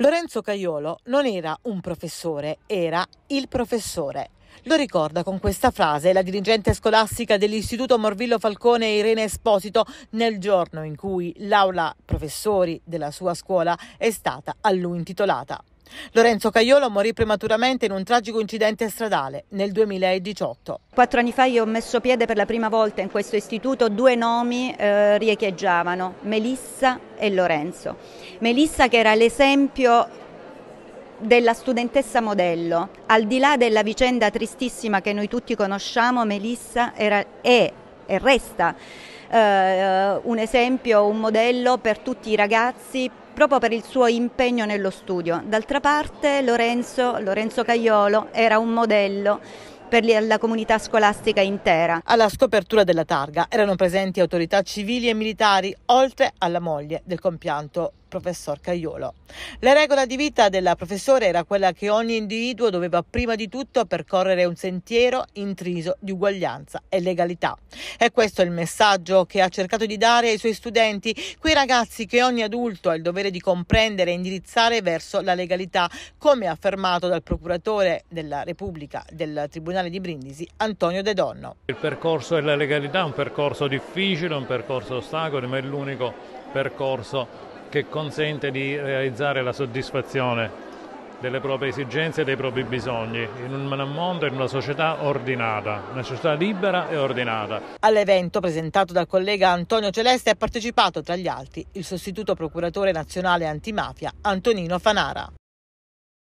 Lorenzo Caiolo non era un professore, era il professore. Lo ricorda con questa frase la dirigente scolastica dell'Istituto Morvillo Falcone Irene Esposito nel giorno in cui l'aula professori della sua scuola è stata a lui intitolata. Lorenzo Caiolo morì prematuramente in un tragico incidente stradale nel 2018. Quattro anni fa io ho messo piede per la prima volta in questo istituto, due nomi eh, riecheggiavano, Melissa e Lorenzo. Melissa che era l'esempio della studentessa modello. Al di là della vicenda tristissima che noi tutti conosciamo, Melissa era, è e resta eh, eh, un esempio, un modello per tutti i ragazzi proprio per il suo impegno nello studio. D'altra parte Lorenzo, Lorenzo Caiolo era un modello per la comunità scolastica intera. Alla scopertura della targa erano presenti autorità civili e militari, oltre alla moglie del compianto professor Caiolo. La regola di vita del professore era quella che ogni individuo doveva prima di tutto percorrere un sentiero intriso di uguaglianza e legalità. E questo è il messaggio che ha cercato di dare ai suoi studenti, quei ragazzi che ogni adulto ha il dovere di comprendere e indirizzare verso la legalità, come affermato dal procuratore della Repubblica del Tribunale di Brindisi, Antonio De Donno. Il percorso della legalità è un percorso difficile, un percorso ostacolo, ma è l'unico percorso che consente di realizzare la soddisfazione delle proprie esigenze e dei propri bisogni in un mondo e in una società ordinata, una società libera e ordinata. All'evento presentato dal collega Antonio Celeste ha partecipato tra gli altri il sostituto procuratore nazionale antimafia Antonino Fanara.